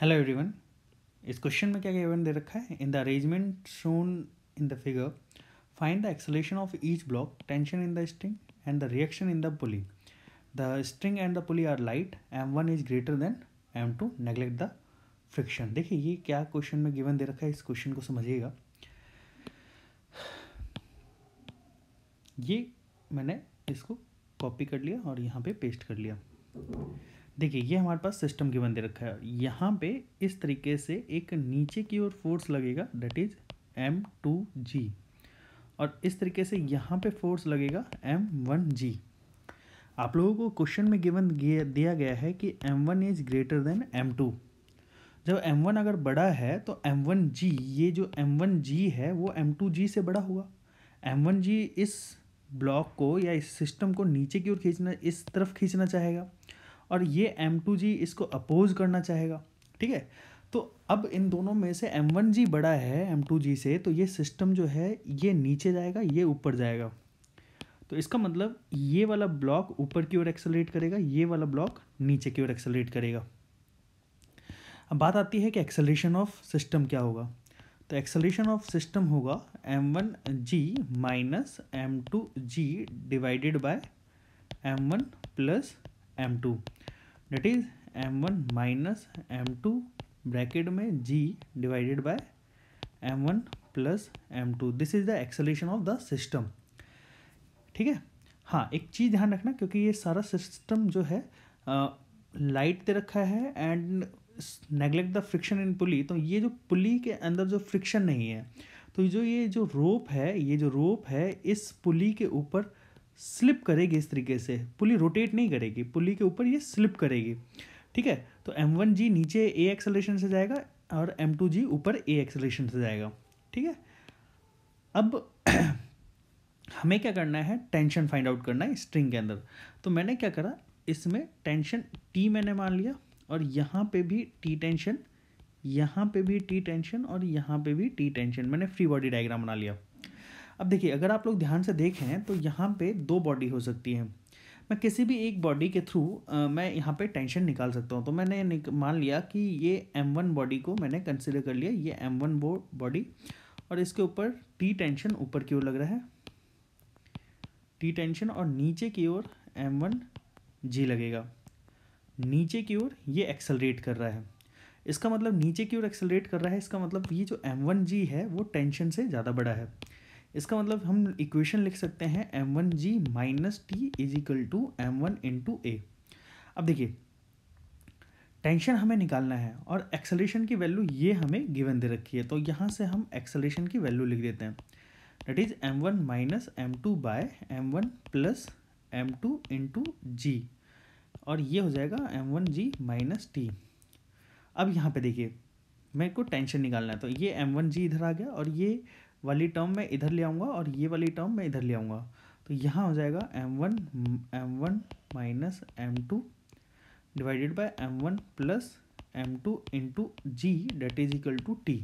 hello everyone इस question में क्या क्या इवेंट दे रखा है in the arrangement shown in the figure find the acceleration of each block tension in the string and the reaction in the pulley the string and the pulley are light M one is greater than M two neglect the friction देखिए ये क्या question में given दे रखा है इस question को समझिएगा ये मैंने इसको कॉपी कर लिया और यहाँ पे पेस्ट कर लिया देखिए ये हमारे पास सिस्टम गिवन दे रखा है यहाँ पे इस तरीके से एक नीचे की ओर फोर्स लगेगा that is M two G और इस तरीके से यहाँ पे फोर्स लगेगा एम वन जी आप लोगों को क्वेश्चन में गिवन दिया गया है कि M one is greater than M two जब एम वन अगर बड़ा है तो एम वन जी ये जो एम वन जी है वो एम टू जी से बड़ा हुआ एम वन जी इस ब्लॉक को या इस सिस्टम को नीचे की ओर खींचना इस तरफ खींचना चाहेगा और ये एम टू जी इसको अपोज करना चाहेगा ठीक है तो अब इन दोनों में से एम वन जी बड़ा है एम टू जी से तो ये सिस्टम जो है ये नीचे जाएगा ये ऊपर जाएगा तो इसका मतलब ये वाला ब्लॉक ऊपर की ओर एक्सेलरेट करेगा ये वाला ब्लॉक नीचे की ओर एक्सेलरेट करेगा अब बात आती है कि एक्सेलरेशन ऑफ सिस्टम क्या होगा तो एक्सेलरेशन ऑफ सिस्टम होगा M one G minus M two G divided by M one plus M two that is M one minus M two bracket में G divided by M one plus M two this is the acceleration of the system ठीक है हाँ एक चीज़ ध्यान रखना क्योंकि ये सारा सिस्टम जो है लाइट पे रखा है and neglect the friction in pulley तो ये जो पुली के अंदर जो फ्रिक्शन नहीं है तो जो ये जो रोप है ये जो रोप है इस पुली के ऊपर स्लिप करेगी इस तरीके से पुली रोटेट नहीं करेगी पुली के ऊपर ये स्लिप करेगी ठीक है तो एम वन जी नीचे ए एक्सलेशन से जाएगा और एम टू जी ऊपर ए एक्सलेशन से जाएगा ठीक है अब हमें क्या करना है टेंशन फाइंड आउट करना है स्ट्रिंग के अंदर तो मैंने क्या करा इसमें टेंशन टी मैंने मान लिया और यहाँ पे भी टी टेंशन यहाँ पे भी टी टेंशन और यहाँ पे भी टी टेंशन मैंने फ्री बॉडी डायग्राम बना लिया अब देखिए अगर आप लोग ध्यान से देखें तो यहाँ पे दो बॉडी हो सकती है मैं किसी भी एक बॉडी के थ्रू मैं यहाँ पे टेंशन निकाल सकता हूँ तो मैंने मान लिया कि ये एम वन बॉडी को मैंने कंसिडर कर लिया ये एम वन बॉडी और इसके ऊपर टी टेंशन ऊपर की ओर लग रहा है टी टेंशन और नीचे की ओर एम वन जी लगेगा नीचे की ओर ये एक्सलरेट कर रहा है इसका मतलब नीचे की ओर एक्सलरेट कर रहा है इसका मतलब ये जो एम वन जी है वो टेंशन से ज़्यादा बड़ा है इसका मतलब हम इक्वेशन लिख सकते हैं M one G minus T is equal to M one into A अब देखिए टेंशन हमें निकालना है और एक्सलेशन की वैल्यू ये हमें गिवन दे रखी है तो यहाँ से हम एक्सलेशन की वैल्यू लिख देते हैं that is M one minus M two by M one plus M two into G और ये हो जाएगा M one G minus T अब यहाँ पे देखिए मेरे को टेंशन निकालना है तो ये एम वन जी इधर आ गया और ये वाली टर्म मैं इधर ले आऊँगा और ये वाली टर्म मैं इधर ले आऊँगा तो यहाँ हो जाएगा M one M one minus M two divided by M one plus M two into G that is equal to T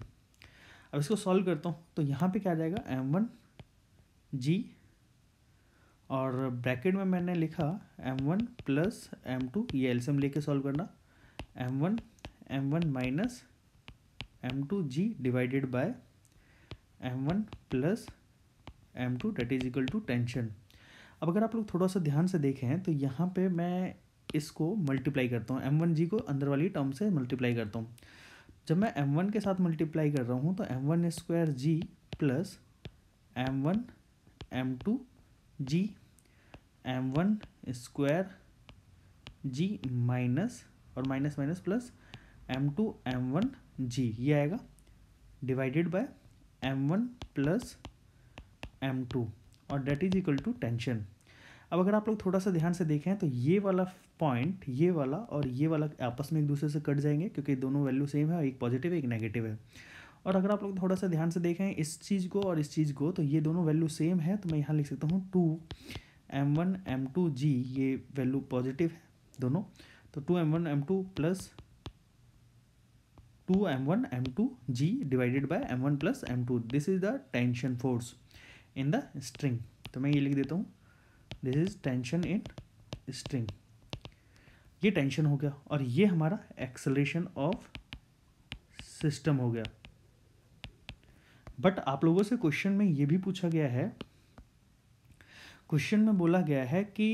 अब इसको सॉल्व करता हूँ तो यहाँ पे क्या आ जाएगा एम वन जी और ब्रैकेट में मैंने लिखा M one plus M two ये एल्सियम लेके सॉल्व करना M one M one minus M two G divided by M one plus M two that is equal to tension अब अगर आप लोग थोड़ा सा ध्यान से देखें तो यहाँ पे मैं इसको मल्टीप्लाई करता हूँ एम वन जी को अंदर वाली टर्म से मल्टीप्लाई करता हूँ जब मैं एम वन के साथ मल्टीप्लाई कर रहा हूँ तो M one square G plus M one M two G M one square G minus और minus minus plus M two M one G ये आएगा divided by M one plus M two और that is equal to tension अब अगर आप लोग थोड़ा सा ध्यान से देखें तो ये वाला पॉइंट ये वाला और ये वाला आपस में एक दूसरे से कट जाएंगे क्योंकि दोनों वैल्यू सेम है एक पॉजिटिव है एक नेगेटिव है और अगर आप लोग थोड़ा सा ध्यान से देखें इस चीज़ को और इस चीज़ को तो ये दोनों वैल्यू सेम है तो मैं यहाँ लिख सकता हूँ two M one M two G ये वैल्यू पॉजिटिव है दोनों तो two M one M two plus two M one M two G divided by M one plus M two this is the tension force in the string तो मैं ये लिख देता हूँ this is tension in string ये tension हो गया और ये हमारा एक्सलेशन ऑफ सिस्टम हो गया बट आप लोगों से क्वेश्चन में ये भी पूछा गया है क्वेश्चन में बोला गया है कि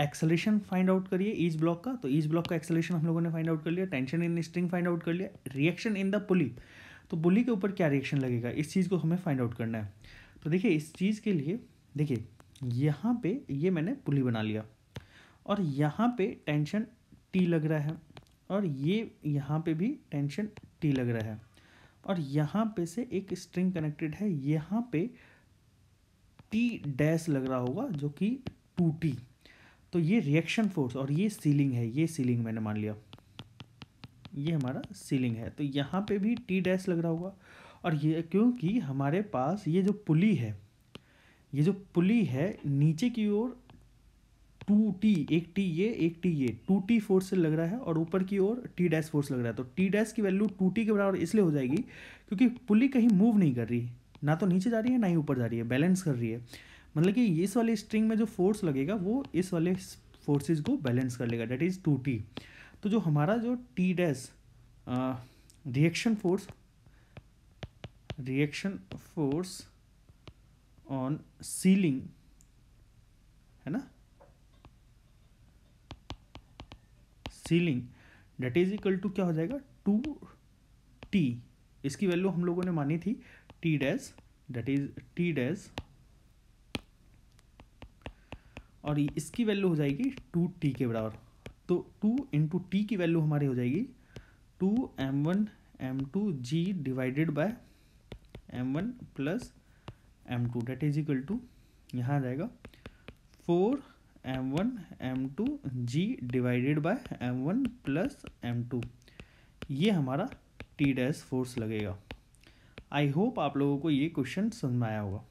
एक्सलेशन फाइंड आउट करिए ईच ब्लॉक का तो ईच ब्लॉक का एक्सलेशन हम लोगों ने फाइंड आउट कर लिया tension in string find out कर लिया रिएक्शन इन द पुली तो पुली के ऊपर क्या रिएक्शन लगेगा इस चीज़ को हमें फाइंड आउट करना है तो देखिए इस चीज़ के लिए देखिए यहाँ पे ये मैंने पुली बना लिया और यहाँ पे टेंशन टी लग रहा है और ये यहाँ पे भी टेंशन टी लग रहा है और यहाँ पे से एक स्ट्रिंग कनेक्टेड है यहाँ पे टी डैश लग रहा होगा जो कि टू टी तो ये रिएक्शन फोर्स और ये सीलिंग है ये सीलिंग मैंने मान लिया ये हमारा सीलिंग है तो यहाँ पे भी टी डैश लग रहा होगा और ये क्योंकि हमारे पास ये जो पुली है ये जो पुली है नीचे की ओर टू टी एक टी ये एक टी ये टू टी फोर्स से लग रहा है और ऊपर की ओर टी डैश फोर्स लग रहा है तो टी डैश की वैल्यू टू टी के बराबर इसलिए हो जाएगी क्योंकि पुली कहीं मूव नहीं कर रही ना तो नीचे जा रही है ना ही ऊपर जा रही है बैलेंस कर रही है मतलब कि इस वाले स्ट्रिंग में जो फोर्स लगेगा वो इस वाले फोर्सेज को बैलेंस कर लेगा डेट इज़ टू टी तो जो हमारा जो T dash reaction force reaction force on ceiling है ना ceiling that is equal to क्या हो जाएगा टू टी इसकी वैल्यू हम लोगों ने मानी थी T dash that is T dash और इसकी वैल्यू हो जाएगी टू टी के बराबर तो टू इंटू टी की वैल्यू हमारी हो जाएगी two M one M two G divided by M one plus M two that is equal to यहाँ आ जाएगा four M one M two G divided by M one plus M two ये हमारा T dash force लगेगा I hope आप लोगों को ये क्वेश्चन समझ में आया होगा